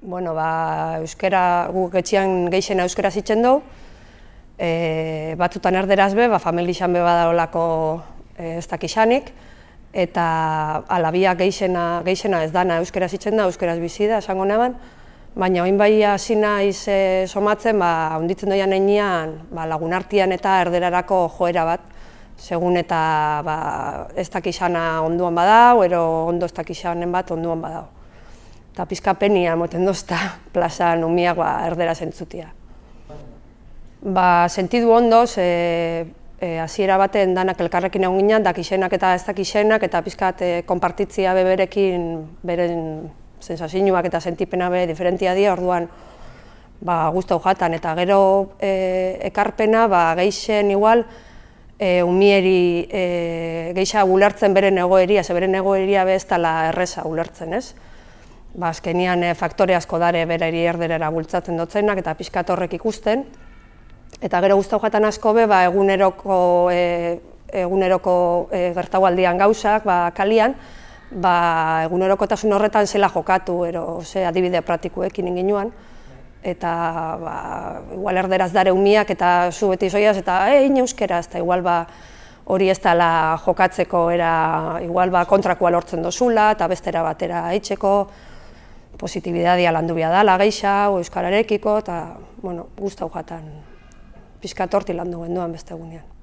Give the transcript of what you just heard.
bueno, ba, euskera, gu getxian geixena euskera zitzen dugu, e, batzutan erderaz be, ba, familia izan be e, ez eta alabia geixena, geixena ez dana euskera zitzen da, euskeraz bizi da, esango neban, baina oin bai hasi naiz e, somatzen, ba, onditzen doian enean, ba, lagun eta erderarako joera bat, segun eta ba, ez dakixana onduan badau, ero ondo ez dakixanen bat onduan badau eta pizka penia moten dozta plaza numiagoa erdera zentzutia. Ba, sentidu ondoz, e, e, aziera baten danak elkarrekin egon ginen, dakixenak eta ez dakixenak, eta pizka e, konpartitzia beberekin, beren zentzazinuak eta sentipena be diferentia dira, orduan ba, guztu jatan, eta gero e, ekarpena, ba, geixen igual, E, umieri e, beren egoeria, ze beren egoeria bez tala erreza ulertzen, ez? ba, azkenian eh, faktore asko dare berari erderera bultzatzen dutzenak eta pixka horrek ikusten. Eta gero guztau jatan asko be, ba, eguneroko, eh, eh, gertau gauzak, ba, kalian, ba, egunerokotasun horretan zela jokatu, adibidea ose, adibide praktikuekin inginuan eta ba, igual erderaz dare umiak eta zu beti zoiaz, eta egin euskera, eta igual ba, hori ez dela jokatzeko era, ba, kontrakua lortzen dozula, eta bestera batera itxeko, positibidadi alandu bia da, lagaixa, euskararekiko, eta, bueno, guztau jatan pixka torti lan beste egunean.